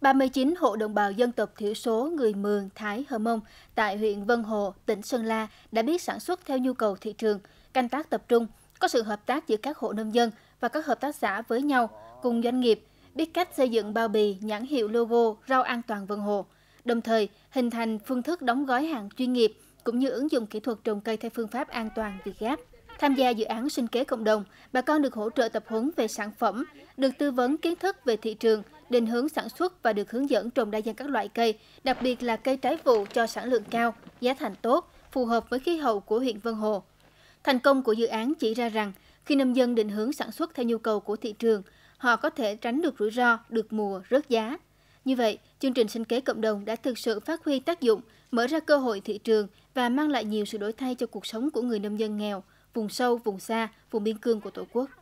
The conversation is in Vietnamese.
39 hộ đồng bào dân tộc thiểu số người Mường, Thái, Hờ Mông tại huyện Vân Hồ, tỉnh Sơn La đã biết sản xuất theo nhu cầu thị trường, canh tác tập trung, có sự hợp tác giữa các hộ nông dân và các hợp tác xã với nhau, cùng doanh nghiệp, biết cách xây dựng bao bì, nhãn hiệu logo, rau an toàn Vân Hồ, đồng thời hình thành phương thức đóng gói hàng chuyên nghiệp cũng như ứng dụng kỹ thuật trồng cây theo phương pháp an toàn Việt Gáp. Tham gia dự án sinh kế cộng đồng, bà con được hỗ trợ tập huấn về sản phẩm, được tư vấn kiến thức về thị trường, định hướng sản xuất và được hướng dẫn trồng đa dạng các loại cây, đặc biệt là cây trái vụ cho sản lượng cao, giá thành tốt, phù hợp với khí hậu của huyện Vân Hồ. Thành công của dự án chỉ ra rằng, khi nông dân định hướng sản xuất theo nhu cầu của thị trường, họ có thể tránh được rủi ro, được mùa, rớt giá. Như vậy, chương trình sinh kế cộng đồng đã thực sự phát huy tác dụng, mở ra cơ hội thị trường và mang lại nhiều sự đổi thay cho cuộc sống của người nông dân nghèo, vùng sâu, vùng xa, vùng biên cương của Tổ quốc.